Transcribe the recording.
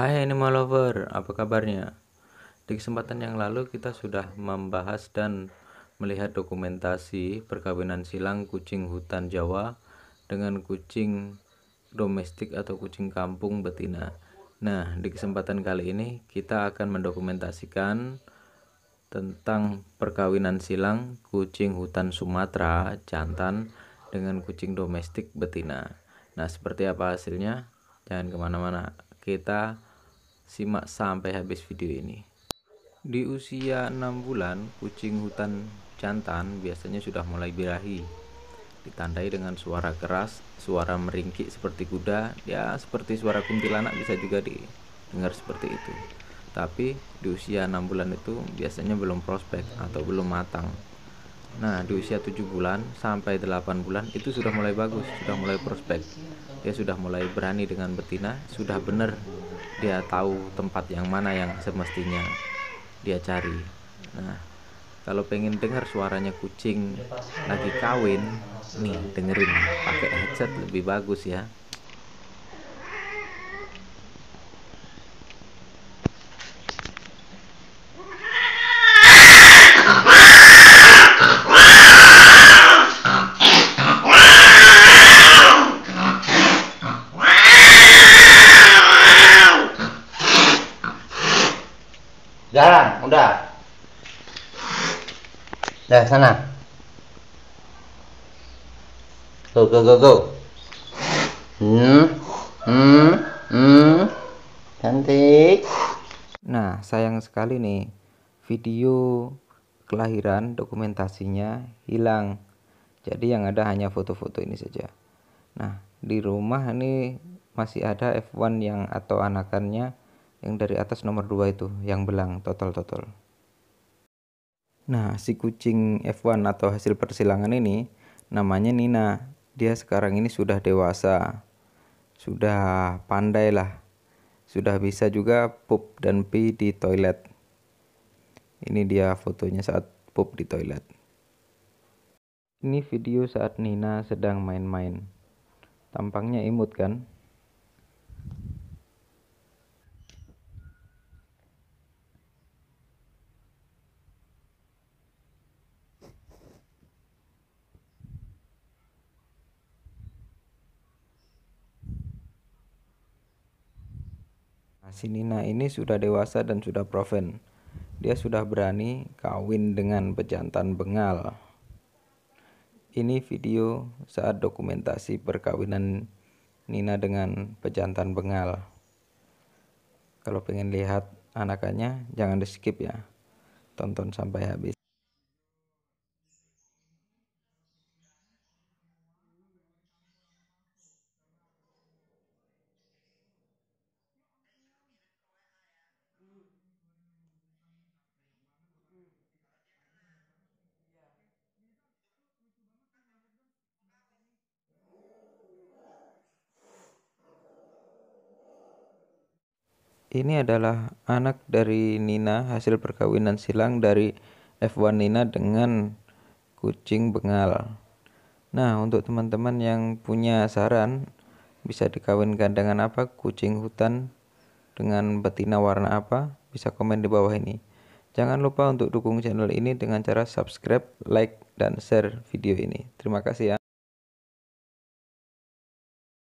Hai animal lover, apa kabarnya? Di kesempatan yang lalu kita sudah membahas dan melihat dokumentasi perkawinan silang kucing hutan Jawa dengan kucing domestik atau kucing kampung betina. Nah, di kesempatan kali ini kita akan mendokumentasikan tentang perkawinan silang kucing hutan Sumatera jantan dengan kucing domestik betina. Nah, seperti apa hasilnya? Jangan kemana-mana. Kita Simak sampai habis video ini. Di usia 6 bulan, kucing hutan jantan biasanya sudah mulai birahi. Ditandai dengan suara keras, suara meringkik seperti kuda, ya seperti suara kuntilanak bisa juga didengar seperti itu. Tapi di usia 6 bulan itu biasanya belum prospek atau belum matang. Nah, di usia 7 bulan sampai 8 bulan itu sudah mulai bagus, sudah mulai prospek. Dia sudah mulai berani dengan betina, sudah benar dia tahu tempat yang mana yang semestinya dia cari. Nah, kalau pengen dengar suaranya kucing lagi kawin, nih dengerin pakai headset lebih bagus ya. Jalan, udah. Dah sana. Go go go go. Hmm. Hmm. Hmm. Cantik. Nah, sayang sekali nih video kelahiran dokumentasinya hilang. Jadi yang ada hanya foto-foto ini saja. Nah, di rumah ini masih ada F1 yang atau anakannya yang dari atas nomor 2 itu yang belang total-total. Nah, si kucing F1 atau hasil persilangan ini namanya Nina. Dia sekarang ini sudah dewasa. Sudah pandai lah. Sudah bisa juga pup dan pi di toilet. Ini dia fotonya saat pup di toilet. Ini video saat Nina sedang main-main. Tampangnya imut kan? Si Nina ini sudah dewasa dan sudah proven. Dia sudah berani kawin dengan pejantan bengal. Ini video saat dokumentasi perkawinan Nina dengan pejantan bengal. Kalau pengen lihat anakannya jangan di skip ya. Tonton sampai habis. Ini adalah anak dari Nina hasil perkawinan silang dari F1 Nina dengan kucing bengal. Nah, untuk teman-teman yang punya saran bisa dikawinkan dengan apa? Kucing hutan dengan betina warna apa? Bisa komen di bawah ini. Jangan lupa untuk dukung channel ini dengan cara subscribe, like, dan share video ini. Terima kasih ya.